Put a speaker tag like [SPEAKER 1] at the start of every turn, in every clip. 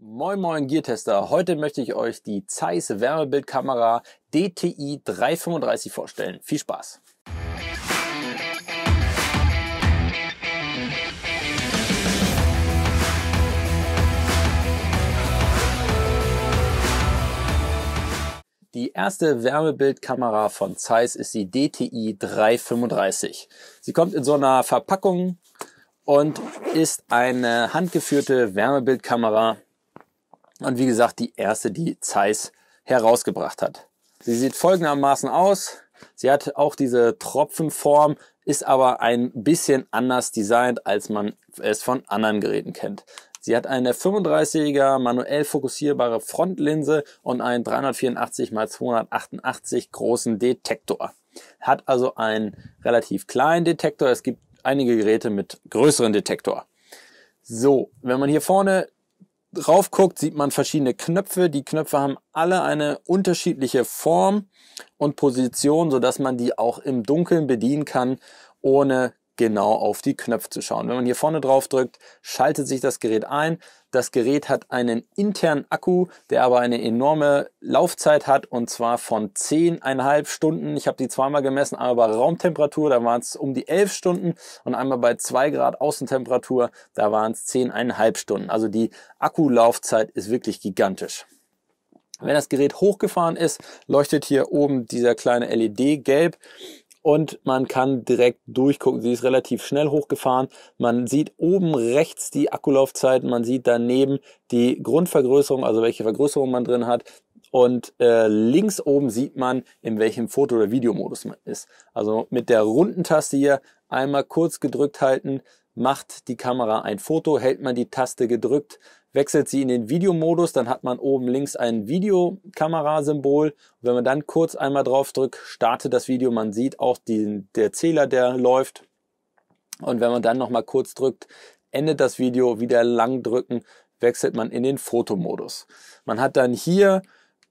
[SPEAKER 1] Moin Moin Gear-Tester, heute möchte ich euch die Zeiss Wärmebildkamera DTI 335 vorstellen. Viel Spaß! Die erste Wärmebildkamera von Zeiss ist die DTI 335. Sie kommt in so einer Verpackung und ist eine handgeführte Wärmebildkamera und wie gesagt, die erste, die Zeiss herausgebracht hat. Sie sieht folgendermaßen aus. Sie hat auch diese Tropfenform, ist aber ein bisschen anders designt, als man es von anderen Geräten kennt. Sie hat eine 35er manuell fokussierbare Frontlinse und einen 384 x 288 großen Detektor. Hat also einen relativ kleinen Detektor. Es gibt einige Geräte mit größeren Detektor. So, wenn man hier vorne drauf guckt, sieht man verschiedene Knöpfe. Die Knöpfe haben alle eine unterschiedliche Form und Position, so dass man die auch im Dunkeln bedienen kann, ohne genau auf die Knöpfe zu schauen. Wenn man hier vorne drauf drückt, schaltet sich das Gerät ein. Das Gerät hat einen internen Akku, der aber eine enorme Laufzeit hat und zwar von 10,5 Stunden. Ich habe die zweimal gemessen, einmal bei Raumtemperatur, da waren es um die 11 Stunden und einmal bei 2 Grad Außentemperatur, da waren es 10,5 Stunden. Also die Akkulaufzeit ist wirklich gigantisch. Wenn das Gerät hochgefahren ist, leuchtet hier oben dieser kleine LED gelb und man kann direkt durchgucken. Sie ist relativ schnell hochgefahren. Man sieht oben rechts die Akkulaufzeit, man sieht daneben die Grundvergrößerung, also welche Vergrößerung man drin hat. Und äh, links oben sieht man, in welchem Foto- oder Videomodus man ist. Also mit der runden Taste hier einmal kurz gedrückt halten, macht die Kamera ein Foto, hält man die Taste gedrückt, wechselt sie in den Videomodus, dann hat man oben links ein Videokamerasymbol. Wenn man dann kurz einmal drauf drückt, startet das Video. Man sieht auch den, der Zähler, der läuft. Und wenn man dann nochmal kurz drückt, endet das Video, wieder lang drücken, wechselt man in den Fotomodus. Man hat dann hier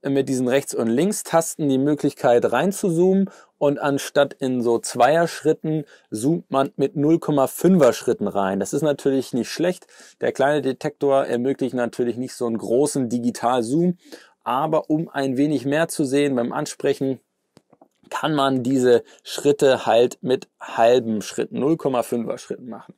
[SPEAKER 1] mit diesen Rechts- und Links-Tasten die Möglichkeit reinzuzoomen und anstatt in so Zweier-Schritten zoomt man mit 0,5er Schritten rein. Das ist natürlich nicht schlecht. Der kleine Detektor ermöglicht natürlich nicht so einen großen Digital-Zoom, aber um ein wenig mehr zu sehen beim Ansprechen, kann man diese Schritte halt mit halben Schritten, 0,5er Schritten machen.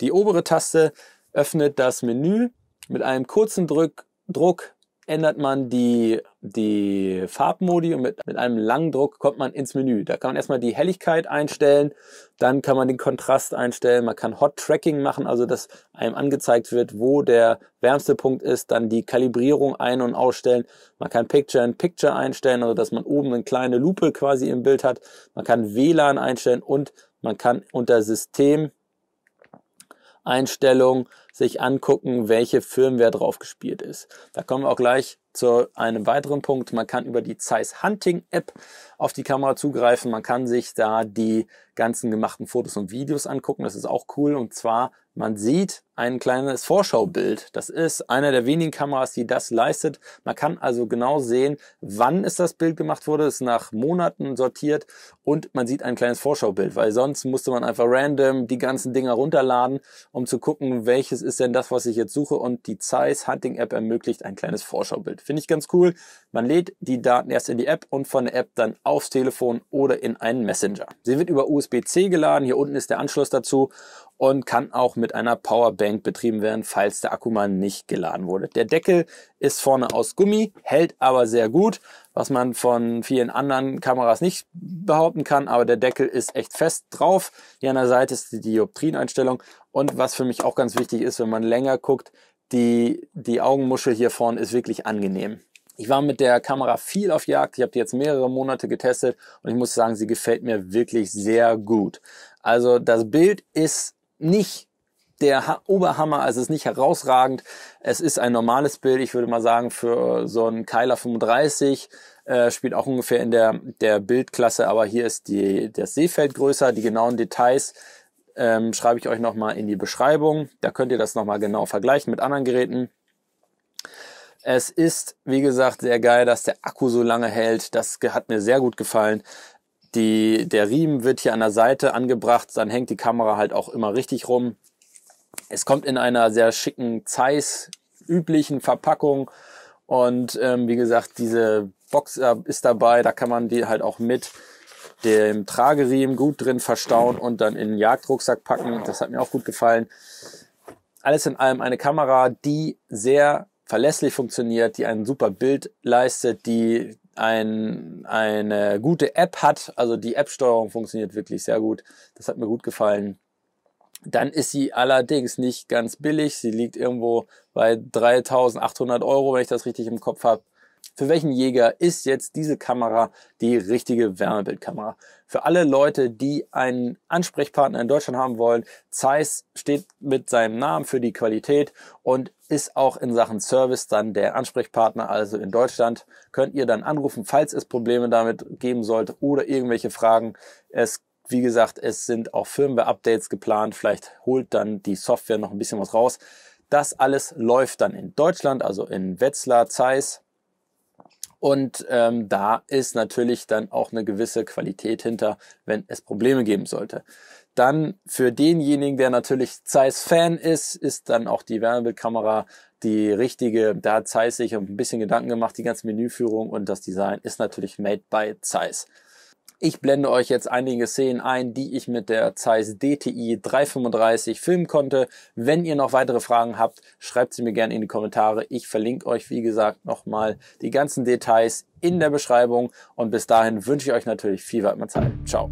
[SPEAKER 1] Die obere Taste öffnet das Menü mit einem kurzen Drück, Druck ändert man die, die Farbmodi und mit, mit einem langen Druck kommt man ins Menü. Da kann man erstmal die Helligkeit einstellen, dann kann man den Kontrast einstellen, man kann Hot Tracking machen, also dass einem angezeigt wird, wo der wärmste Punkt ist, dann die Kalibrierung ein- und ausstellen, man kann Picture in Picture einstellen, also dass man oben eine kleine Lupe quasi im Bild hat, man kann WLAN einstellen und man kann unter System Einstellung sich angucken, welche Firmware drauf gespielt ist. Da kommen wir auch gleich zu einem weiteren Punkt. Man kann über die Zeiss Hunting App auf die Kamera zugreifen. Man kann sich da die ganzen gemachten Fotos und Videos angucken. Das ist auch cool. Und zwar, man sieht ein kleines Vorschaubild. Das ist einer der wenigen Kameras, die das leistet. Man kann also genau sehen, wann ist das Bild gemacht wurde. Es ist nach Monaten sortiert und man sieht ein kleines Vorschaubild, weil sonst musste man einfach random die ganzen Dinger runterladen, um zu gucken, welches welches ist denn das, was ich jetzt suche und die Zeiss Hunting App ermöglicht ein kleines Vorschaubild. Finde ich ganz cool. Man lädt die Daten erst in die App und von der App dann aufs Telefon oder in einen Messenger. Sie wird über USB-C geladen, hier unten ist der Anschluss dazu und kann auch mit einer Powerbank betrieben werden, falls der Akku mal nicht geladen wurde. Der Deckel ist vorne aus Gummi, hält aber sehr gut, was man von vielen anderen Kameras nicht behaupten kann, aber der Deckel ist echt fest drauf. Hier an der Seite ist die Dioptrineinstellung und was für mich auch ganz wichtig ist, wenn man länger guckt, die, die Augenmuschel hier vorne ist wirklich angenehm. Ich war mit der Kamera viel auf Jagd. Ich habe die jetzt mehrere Monate getestet und ich muss sagen, sie gefällt mir wirklich sehr gut. Also das Bild ist nicht der ha Oberhammer, also es ist nicht herausragend. Es ist ein normales Bild, ich würde mal sagen, für äh, so einen Keiler 35. Äh, spielt auch ungefähr in der, der Bildklasse, aber hier ist die, das Seefeld größer. Die genauen Details ähm, schreibe ich euch nochmal in die Beschreibung. Da könnt ihr das nochmal genau vergleichen mit anderen Geräten. Es ist, wie gesagt, sehr geil, dass der Akku so lange hält. Das hat mir sehr gut gefallen. Die, der Riemen wird hier an der Seite angebracht, dann hängt die Kamera halt auch immer richtig rum. Es kommt in einer sehr schicken Zeiss üblichen Verpackung und ähm, wie gesagt, diese Box ist dabei, da kann man die halt auch mit dem Trageriemen gut drin verstauen und dann in den Jagdrucksack packen. Das hat mir auch gut gefallen. Alles in allem eine Kamera, die sehr verlässlich funktioniert, die ein super Bild leistet, die ein, eine gute App hat, also die App-Steuerung funktioniert wirklich sehr gut, das hat mir gut gefallen, dann ist sie allerdings nicht ganz billig. Sie liegt irgendwo bei 3.800 Euro, wenn ich das richtig im Kopf habe. Für welchen Jäger ist jetzt diese Kamera die richtige Wärmebildkamera? Für alle Leute, die einen Ansprechpartner in Deutschland haben wollen, Zeiss steht mit seinem Namen für die Qualität und ist auch in Sachen Service dann der Ansprechpartner, also in Deutschland. Könnt ihr dann anrufen, falls es Probleme damit geben sollte oder irgendwelche Fragen. Es wie gesagt, es sind auch Firmware-Updates geplant. Vielleicht holt dann die Software noch ein bisschen was raus. Das alles läuft dann in Deutschland, also in Wetzlar, Zeiss und ähm, da ist natürlich dann auch eine gewisse Qualität hinter, wenn es Probleme geben sollte. Dann für denjenigen, der natürlich Zeiss-Fan ist, ist dann auch die Wärmebildkamera die richtige. Da hat Zeiss sich ein bisschen Gedanken gemacht, die ganze Menüführung und das Design ist natürlich made by Zeiss. Ich blende euch jetzt einige Szenen ein, die ich mit der Zeiss DTI 335 filmen konnte. Wenn ihr noch weitere Fragen habt, schreibt sie mir gerne in die Kommentare. Ich verlinke euch, wie gesagt, nochmal die ganzen Details in der Beschreibung. Und bis dahin wünsche ich euch natürlich viel Weitmann Zeit. Ciao.